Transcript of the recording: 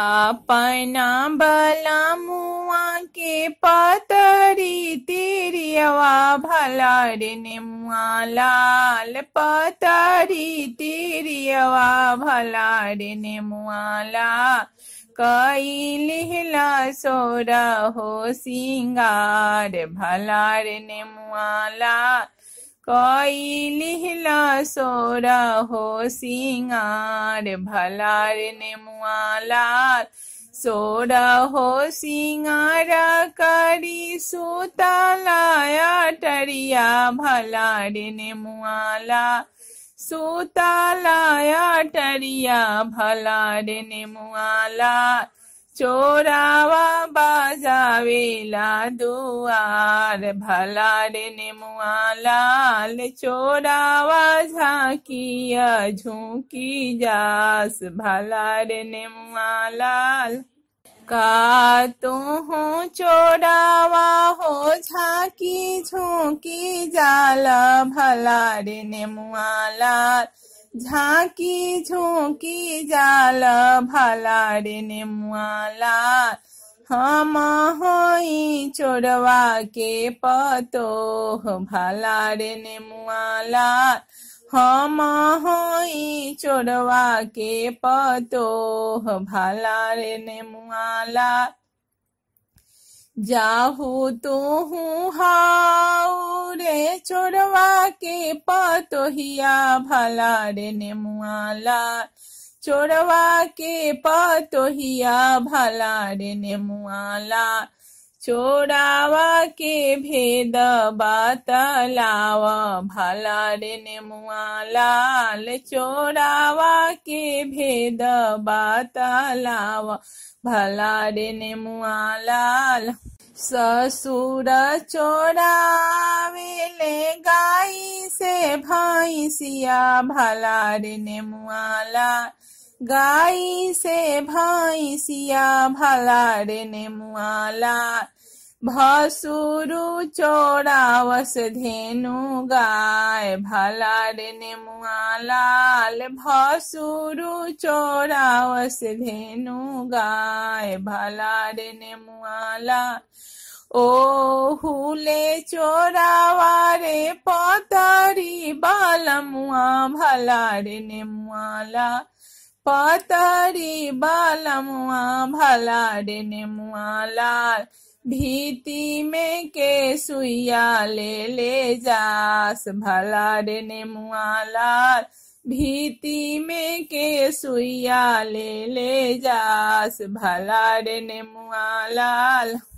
अपना भला मुआ के पतरी तिरियवा भला रे नेमुआ लाल पतरी तिरियवा भला रे नेमुआ लाल कई लिहला सोरा हो सिंगार भला रे नेमुआ लाल कोई लिहला सोरा हो सिंगार भलार ने मुआलाल सोरा हो सिंगारा करी सूता लाया टरिया भलार ने मुआला टरिया भलार ने मुआला ચોરાવા બાજાવેલા દુઆર ભલા રે ને મુઆ લાલ ચોરાવા ઝાંકિયા ઝૂંકી જાસ ભલા રે ને મુઆ લાલ का तो हूँ चोरावा हो झाकी झोंकी जाला भला रे ने मुआला झांकी झोंकी जाल भाला रे नेमुआ लाल हम होई चोरवा के पतो भाला रे ने मुआला हम होई चोरवा के पतो भाला रे ने मुआला जाहू तो हूँ हाउ रे चोरवा के पतोहिया भला रे ने मुआला चोरवा के पतोहिया भला रे ने मुआला चोरावा के भेद लाव भला रे मुआ लाल चोरावा के भेद लाव भला रे मुआ लाल ससुर चोरावे ले गाई से भैंसिया भला रे मुआ लाल गाई से भैंसिया भलाड़े ने मुआला भसुरु चोरावस धेनु गाय भलाड़े ने मुआलाल भसुरु चोरावस धेनु गाय भलाड़े ने मुआला ओ हुले चोरावारे पोतरी बालमुआ भलाड़े ने मुआला पातारी मुआ भला रे मुआ लाल भीति में के सुइया ले ले जास भला रे मुआ लाल भीति में के सुइया ले ले जास भला रे मुआ लाल